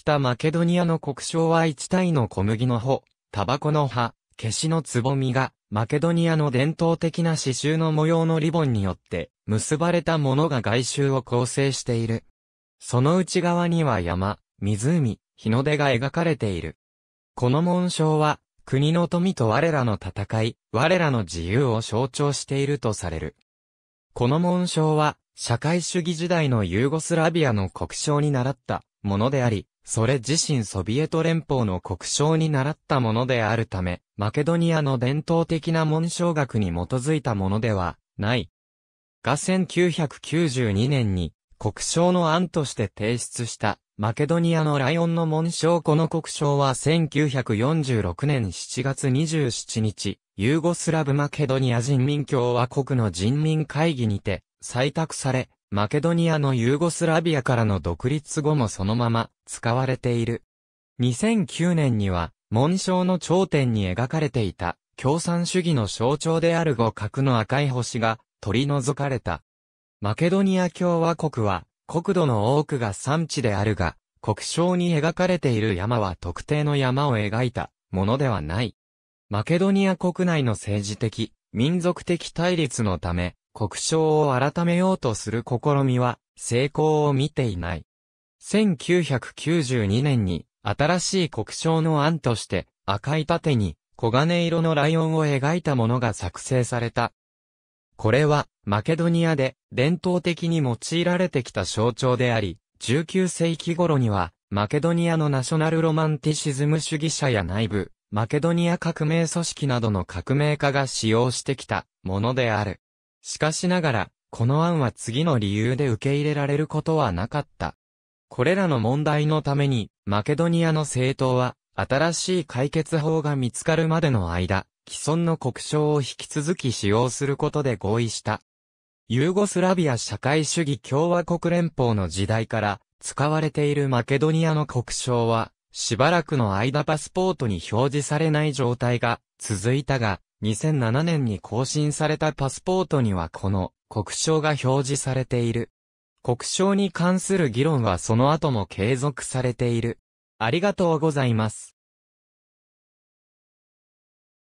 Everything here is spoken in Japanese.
北マケドニアの国章は一体の小麦の穂、タバコの葉、消しのつぼみが、マケドニアの伝統的な刺繍の模様のリボンによって、結ばれたものが外周を構成している。その内側には山、湖、日の出が描かれている。この紋章は、国の富と我らの戦い、我らの自由を象徴しているとされる。この紋章は、社会主義時代のユーゴスラビアの国章に倣ったものであり、それ自身ソビエト連邦の国章に習ったものであるため、マケドニアの伝統的な文章学に基づいたものではない。が1992年に国章の案として提出したマケドニアのライオンの文章この国章は1946年7月27日、ユーゴスラブマケドニア人民共和国の人民会議にて採択され、マケドニアのユーゴスラビアからの独立後もそのまま使われている。2009年には、紋章の頂点に描かれていた、共産主義の象徴である五角の赤い星が取り除かれた。マケドニア共和国は、国土の多くが産地であるが、国章に描かれている山は特定の山を描いたものではない。マケドニア国内の政治的、民族的対立のため、国章を改めようとする試みは成功を見ていない。1992年に新しい国章の案として赤い盾に黄金色のライオンを描いたものが作成された。これはマケドニアで伝統的に用いられてきた象徴であり、19世紀頃にはマケドニアのナショナルロマンティシズム主義者や内部、マケドニア革命組織などの革命家が使用してきたものである。しかしながら、この案は次の理由で受け入れられることはなかった。これらの問題のために、マケドニアの政党は、新しい解決法が見つかるまでの間、既存の国章を引き続き使用することで合意した。ユーゴスラビア社会主義共和国連邦の時代から、使われているマケドニアの国章は、しばらくの間パスポートに表示されない状態が続いたが、2007年に更新されたパスポートにはこの国章が表示されている。国章に関する議論はその後も継続されている。ありがとうございます。